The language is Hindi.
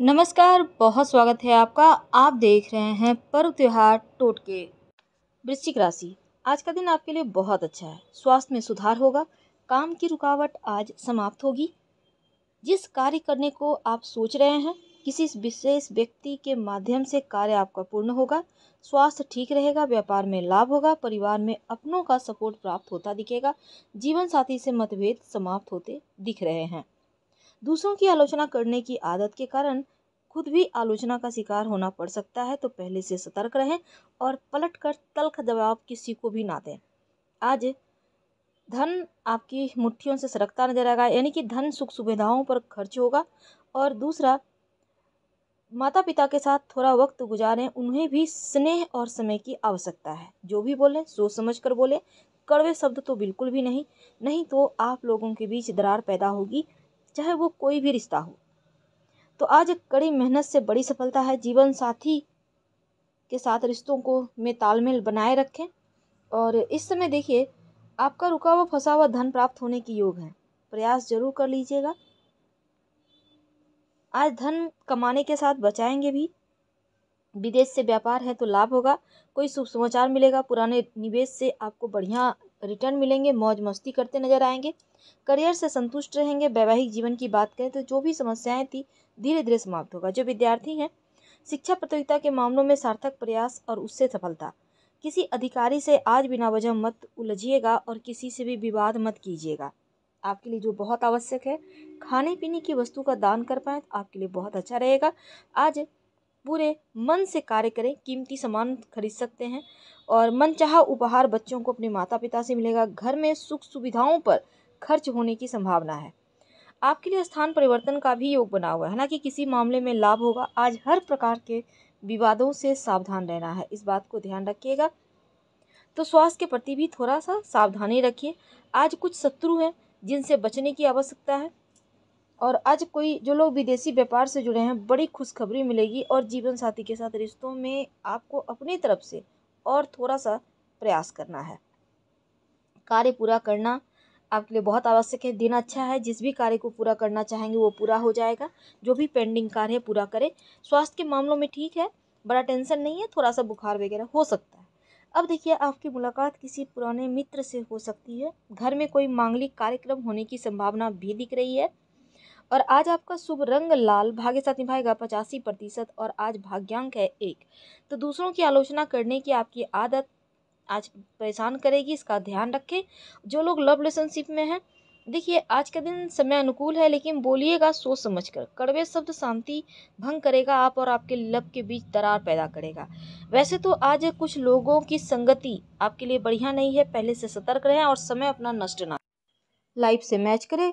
नमस्कार बहुत स्वागत है आपका आप देख रहे हैं पर्व त्यौहार टोटके वृश्चिक राशि आज का दिन आपके लिए बहुत अच्छा है स्वास्थ्य में सुधार होगा काम की रुकावट आज समाप्त होगी जिस कार्य करने को आप सोच रहे हैं किसी विशेष व्यक्ति के माध्यम से कार्य आपका पूर्ण होगा स्वास्थ्य ठीक रहेगा व्यापार में लाभ होगा परिवार में अपनों का सपोर्ट प्राप्त होता दिखेगा जीवन साथी से मतभेद समाप्त होते दिख रहे हैं दूसरों की आलोचना करने की आदत के कारण खुद भी आलोचना का शिकार होना पड़ सकता है तो पहले से सतर्क रहें और पलट कर तलख जवाब किसी को भी ना दें आज धन आपकी मुट्ठियों से सरकता नजर आएगा यानी कि धन सुख सुविधाओं पर खर्च होगा और दूसरा माता पिता के साथ थोड़ा वक्त गुजारें उन्हें भी स्नेह और समय की आवश्यकता है जो भी बोलें सोच समझ कर बोलें कड़वे शब्द तो बिल्कुल भी नहीं नहीं तो आप लोगों के बीच दरार पैदा होगी चाहे वो कोई भी रिश्ता हो तो आज एक कड़ी मेहनत से बड़ी सफलता है जीवन साथी के साथ रिश्तों को में तालमेल बनाए रखें और इस समय देखिए आपका रुका हुआ फंसा हुआ धन प्राप्त होने की योग है प्रयास जरूर कर लीजिएगा आज धन कमाने के साथ बचाएंगे भी विदेश से व्यापार है तो लाभ होगा कोई शुभ समाचार मिलेगा पुराने निवेश से आपको बढ़िया रिटर्न मिलेंगे मौज मस्ती करते नजर आएंगे करियर से संतुष्ट रहेंगे वैवाहिक जीवन की बात करें तो जो भी समस्याएं थी धीरे धीरे समाप्त होगा जो विद्यार्थी हैं शिक्षा प्रतियोगिता के मामलों में सार्थक प्रयास और उससे सफलता किसी अधिकारी से आज बिना वजह मत उलझिएगा और किसी से भी विवाद मत कीजिएगा आपके लिए जो बहुत आवश्यक है खाने पीने की वस्तु का दान कर पाएँ तो आपके लिए बहुत अच्छा रहेगा आज पूरे मन से कार्य करें कीमती सामान खरीद सकते हैं और मनचाहा उपहार बच्चों को अपने माता पिता से मिलेगा घर में सुख सुविधाओं पर खर्च होने की संभावना है आपके लिए स्थान परिवर्तन का भी योग बना हुआ है हालांकि किसी मामले में लाभ होगा आज हर प्रकार के विवादों से सावधान रहना है इस बात को ध्यान रखिएगा तो स्वास्थ्य के प्रति भी थोड़ा सा सावधानी रखिए आज कुछ शत्रु हैं जिनसे बचने की आवश्यकता है और आज कोई जो लोग विदेशी व्यापार से जुड़े हैं बड़ी खुशखबरी मिलेगी और जीवन साथी के साथ रिश्तों में आपको अपनी तरफ से और थोड़ा सा प्रयास करना है कार्य पूरा करना आपके लिए बहुत आवश्यक है दिन अच्छा है जिस भी कार्य को पूरा करना चाहेंगे वो पूरा हो जाएगा जो भी पेंडिंग कार्य है पूरा करें स्वास्थ्य के मामलों में ठीक है बड़ा टेंशन नहीं है थोड़ा सा बुखार वगैरह हो सकता है अब देखिए आपकी मुलाकात किसी पुराने मित्र से हो सकती है घर में कोई मांगलिक कार्यक्रम होने की संभावना भी दिख रही है और आज आपका शुभ रंग लाल भाग्य साथ निभाएगा पचासी प्रतिशत और आज भाग्यांक है एक तो दूसरों की आलोचना करने की आपकी आदत आज परेशान करेगी इसका ध्यान रखें जो लोग लव रिलेशनशिप में हैं देखिए आज का दिन समय अनुकूल है लेकिन बोलिएगा सोच समझ कर कड़वे शब्द शांति भंग करेगा आप और आपके लब के बीच दरार पैदा करेगा वैसे तो आज कुछ लोगों की संगति आपके लिए बढ़िया नहीं है पहले से सतर्क रहें और समय अपना नष्ट ना लाइफ से मैच करें